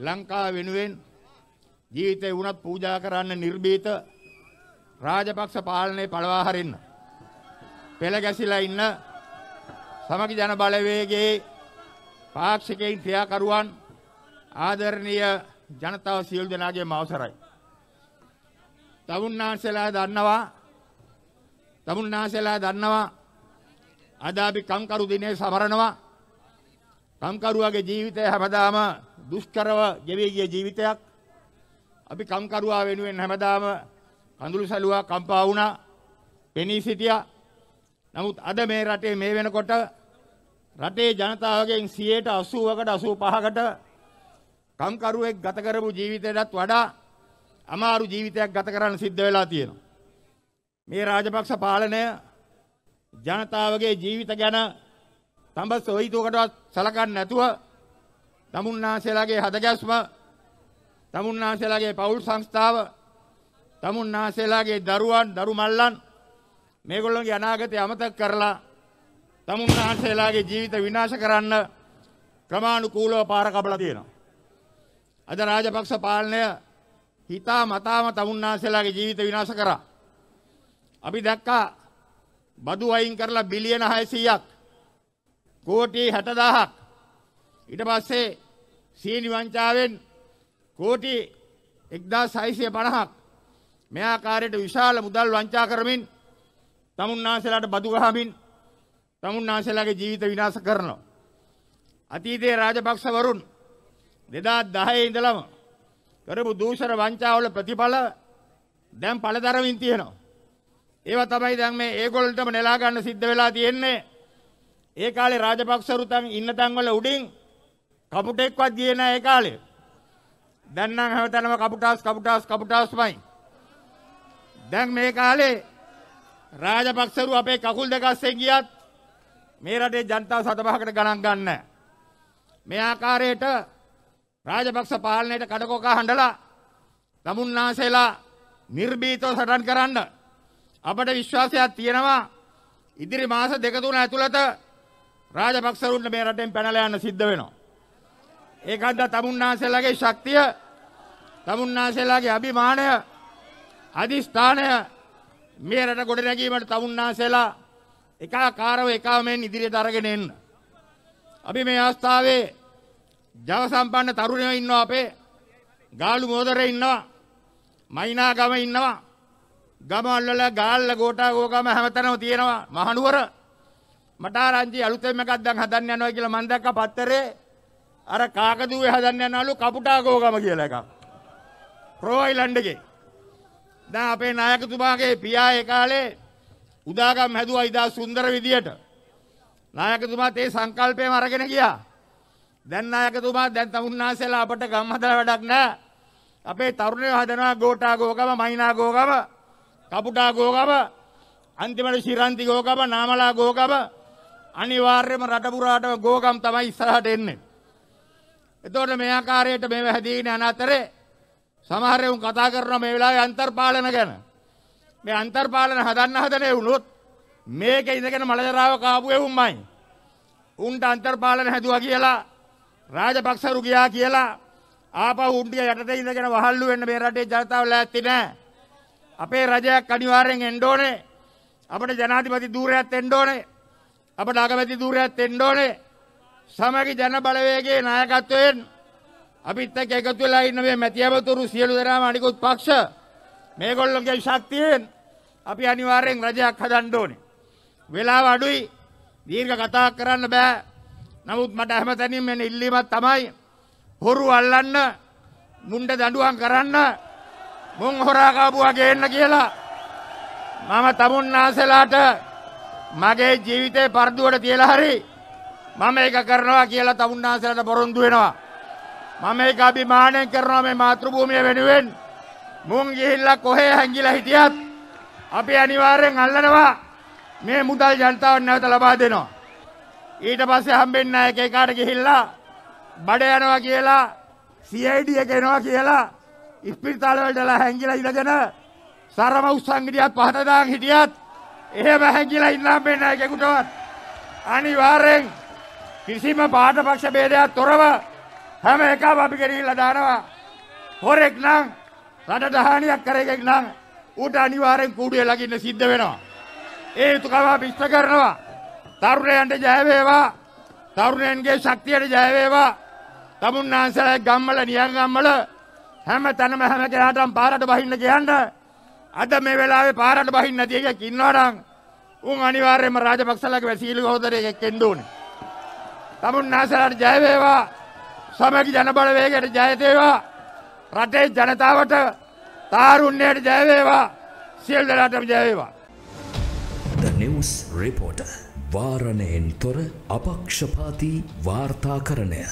ලංකාව වෙනුවෙන් ජීවිතේ වුණත් පූජා කරන්න නිර්භීත රාජපක්ෂ පාලනය පළවා හරින්න. පෙළ ගැසිලා ඉන්න සමගි ජන බලවේගයේ පාක්ෂිකයින් ක්‍රියාකරුවන් ආදරණීය ජනතාව සියලු දෙනාගේම අවසරයි. තමුන්නාන්සලා දන්නවා තමුන්නාන්සලා දන්නවා අද අපි කම්කරු දිනේ සමරනවා කම්කරුවාගේ ජීවිතය හැමදාම දුෂ්කරව ගෙවී ගිය ජීවිතයක්. අපි කම්කරුවා වෙනුවෙන් හැමදාම කඳුළු සැලුවා කම්පා වුණා. පෙනී සිටියා. නමුත් අද මේ රටේ මේ වෙනකොට රටේ ජනතාවගෙන් 80%කට 85%කට කම්කරුවෙක් ගත කරපු ජීවිතයටත් වඩා අමාරු ජීවිතයක් ගත කරන්න සිද්ධ වෙලා තියෙනවා. මේ රාජපක්ෂ පාලනය ජනතාවගේ ජීවිත ගැන තඹ සොයිතෝකටවත් සලකන්නේ නැතුව තමුන්නාසේලාගේ හදගැස්ම තමුන්නාසේලාගේ පවුල් සංස්ථාව තමුන්නාසේලාගේ දරුවන් දරු මල්ලන් මේගොල්ලොන්ගේ අනාගතය අමතක කරලා තමුන්නාසේලාගේ ජීවිත විනාශ කරන්න ක්‍රමානුකූලව පාර කපලා තියෙනවා. අද රාජපක්ෂ පාලනය හිතා මතාම තමුන්නාසේලාගේ ජීවිත විනාශ කරා. අපි දැක්කා බදු අයින් කරලා බිලියන 600ක් කෝටි 60000ක් ඊට පස්සේ සීනි වංචාවෙන් කෝටි 1650ක් මේ ආකාරයට විශාල මුදල් වංචා කරමින් තමුන්නාසලාට බදු ගහමින් තමුන්නාසලාගේ ජීවිත විනාශ කරනවා අතීතයේ රාජපක්ෂවරුන් 2010 ඉඳලම කරපු දූෂණ වංචාවල ප්‍රතිඵල දැන් පළදරමින් තියෙනවා ඒවා තමයි දැන් මේ ඒගොල්ලන්ටම නෙලා ගන්න සිද්ධ වෙලා තියෙන්නේ ඒ කාලේ රාජපක්ෂරුතන් ඉන්න තැන්වල උඩින් කපුටෙක්වත් ගියේ නැහැ ඒ කාලේ. දැන් නම් හැමතැනම කපුටාස් කපුටාස් කපුටාස්මයි. දැන් මේ කාලේ රාජපක්ෂරු අපේ කකුල් දෙක අස්සේ ගියත් මේ රටේ ජනතාව සතපහකට ගණන් ගන්න. මේ ආකාරයට රාජපක්ෂ පාලනයට කඩකොකා හඬලා තමුන්නාසේලා නිර්භීතව සටන් කරන්න අපට විශ්වාසයක් තියෙනවා ඉදිරි මාස දෙක තුන ඇතුළත රාජපක්ෂවරුන්ට මේ රටෙන් පැනලා යන්න සිද්ධ වෙනවා. ඒකන්ද තමුන්නාසලාගේ ශක්තිය තමුන්නාසලාගේ අභිමානය අධිස්ථානය මේ රට ගොඩ නැගීමට තමුන්නාසලා එකාකාරව එකාව මෙන් ඉදිරියට අරගෙන එන්න. අපි මේ අවස්ථාවේ ජව සම්පන්න තරුණයෝ ඉන්නවා අපේ ගාලු මෝදරේ ඉන්නවා මයිනාගම ඉන්නවා ගම අල්ලලා ගාල්ල ගෝටා ගෝකම හැමතැනම තියෙනවා මහනුවර මට ආරංචි අලුතෙන් එකක් දැන් හදන්න යනවා කියලා මම දැක්ක පත්තරේ අර කාකදුවේ හදන්න යනවලු කපුටාකෝගම කියලා එකක්. ප්‍රෝයිලන්ඩ් එකේ. දැන් අපේ නායකතුමාගේ පියා ඒ කාලේ උදාගම් හැදුවා ඉදා සුන්දර විදියට. නායකතුමාත් ඒ සංකල්පයම අරගෙන ගියා. දැන් නායකතුමා දැන් තමුන්නාසෙලා අපට ගම් හදලා වැඩක් නැහැ. අපේ තරුණයෝ හදනවා ගෝටා ගෝගම, මයිනා ගෝගම, කපුටා ගෝගම, අන්තිමට ශිරන්ති ගෝගම, නාමලා ගෝගම අනිවාර්යම රටපුරාටම ගෝකම් තමයි ඉස්සරහට එන්නේ. එතකොට මේ ආකාරයට මේව හැදීගෙන යන අතරේ සමහර උන් කතා කරන මේ වෙලාවේ අන්තර්පාලන ගැන. මේ අන්තර්පාලන හදන්න හදන වුණොත් මේක ඉඳගෙන මලදරාව කාපු එවුම්මයි. උන්ට අන්තර්පාලන හැදුවා කියලා රාජපක්ෂරු ගියා කියලා ආපහු උන්ටිය යටතේ ඉඳගෙන වහල්ලු වෙන්න මේ රටේ ජනතාව ලෑස්ති නැහැ. අපේ රජයක් අනිවාර්යෙන් එන්න ඕනේ. අපේ ජනාධිපති ධූරයත් එන්න ඕනේ. අපට අගමැති ධූරයත් එන්න ඕනේ සමගි ජන බලවේගයේ නායකත්වයෙන් අපිත් එක්ක එකතු වෙලා ඉන්න මේ මැතිවතුරු සියලු දෙනාම අනිකුත් පක්ෂ මේගොල්ලෝගේ ශක්තියෙන් අපි අනිවාර්යෙන් රජයක් හදන්න ඕනේ. වෙලාව අඩුයි. දීර්ඝ කතා කරන්න බෑ. නමුත් මට හැමතැනින්ම එන ඉල්ලීමක් තමයි හොරු අල්ලන්න, මුණ්ඩ දඬුවම් කරන්න, මොන් හොරා කාපුවා ගේන්න කියලා. මම තමුන්නාසලාට මගේ ජීවිතේ පරදුවට තියලා හරි මම ඒක කරනවා කියලා තමුන්නාසලට පොරොන්දු වෙනවා. මම ඒක අභිමාණයෙන් කරනවා මේ මාතෘභූමිය වෙනුවෙන්. මුන් ගිහිල්ලා කොහේ හැංගිලා හිටියත් අපි අනිවාර්යෙන් අල්ලනවා මේ මුදල් ජනතාවට නැවත ලබා දෙනවා. ඊට පස්සේ හම්බෙන්න එක එකාට ගිහිල්ලා බඩ යනවා කියලා CID එක එනවා කියලා ඉස්පිරිතාල වලට හැංගිලා ඉඳගෙන සරම උස්සන් හිටියත් පහත දාන් හිටියත් එහෙම හැංගිලා ඉන්නම් වෙන්නේ නැහැ කෙකුටවත් අනිවාර්යෙන් කිසිම පාට පක්ෂ ભેදයක් තොරව හැම එකම අපි ගෙනilla දානවා හොරෙක් නම් රට දහානියක් කර එකෙක් නම් ඌට අනිවාර්යෙන් කූඩුවේ ලගින්න සිද්ධ වෙනවා ඒ යුතුයකම අපි ඉෂ්ට කරනවා තරුණයන්ට ජය වේවා තරුණයන්ගේ ශක්තියට ජය වේවා තමුන්නාන්සලා ගම්වල නියම් ගම්වල හැම තැනම හැම කෙනාටම පාරට බහින්න කියන්න අද මේ වෙලාවේ පාරට බහින්න නැති එකෙක් ඉන්නවනම් උන් අනිවාර්යයෙන්ම රාජපක්ෂලගේ වැසීලි හොදරේකෙක් එන්න ඕනේ. තමුන්නාසලාට ජය වේවා. සමගි ජනබල වේගයට ජය වේවා. රටේ ජනතාවට තාරුණ්‍යයට ජය වේවා. සියලු දෙනාටම ජය වේවා. The News Reporter වාරණයෙන් තොර අපක්ෂපාතී වාර්තාකරණය